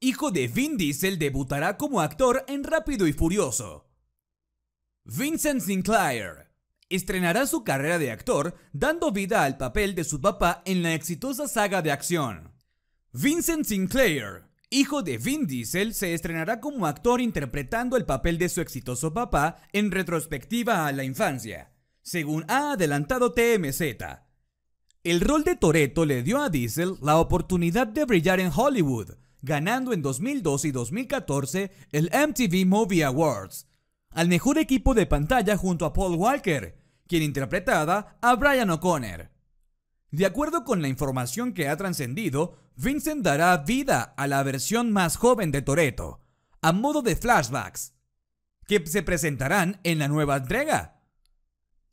hijo de Vin Diesel, debutará como actor en Rápido y Furioso. Vincent Sinclair estrenará su carrera de actor dando vida al papel de su papá en la exitosa saga de acción. Vincent Sinclair, hijo de Vin Diesel, se estrenará como actor interpretando el papel de su exitoso papá en retrospectiva a la infancia, según ha adelantado TMZ. El rol de Toreto le dio a Diesel la oportunidad de brillar en Hollywood, ganando en 2012 y 2014 el MTV Movie Awards al mejor equipo de pantalla junto a Paul Walker, quien interpretaba a Brian O'Connor. De acuerdo con la información que ha trascendido, Vincent dará vida a la versión más joven de Toreto, a modo de flashbacks, que se presentarán en la nueva entrega.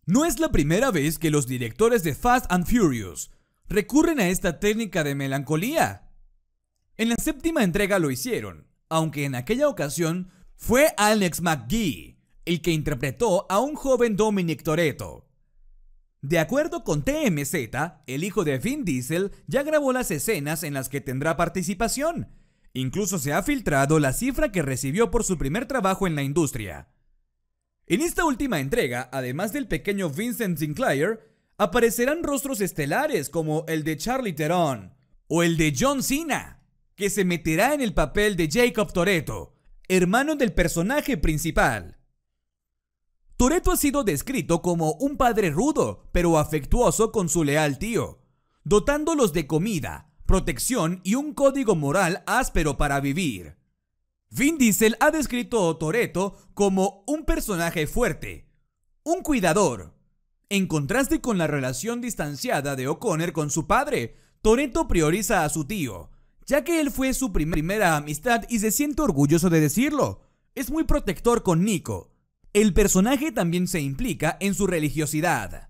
No es la primera vez que los directores de Fast and Furious recurren a esta técnica de melancolía, en la séptima entrega lo hicieron, aunque en aquella ocasión fue Alex McGee el que interpretó a un joven Dominic Toretto. De acuerdo con TMZ, el hijo de Vin Diesel ya grabó las escenas en las que tendrá participación. Incluso se ha filtrado la cifra que recibió por su primer trabajo en la industria. En esta última entrega, además del pequeño Vincent Sinclair, aparecerán rostros estelares como el de Charlie Theron o el de John Cena que se meterá en el papel de Jacob Toretto, hermano del personaje principal. Toretto ha sido descrito como un padre rudo, pero afectuoso con su leal tío, dotándolos de comida, protección y un código moral áspero para vivir. Vin Diesel ha descrito a Toretto como un personaje fuerte, un cuidador. En contraste con la relación distanciada de O'Connor con su padre, Toretto prioriza a su tío, ya que él fue su primera amistad y se siente orgulloso de decirlo. Es muy protector con Nico. El personaje también se implica en su religiosidad.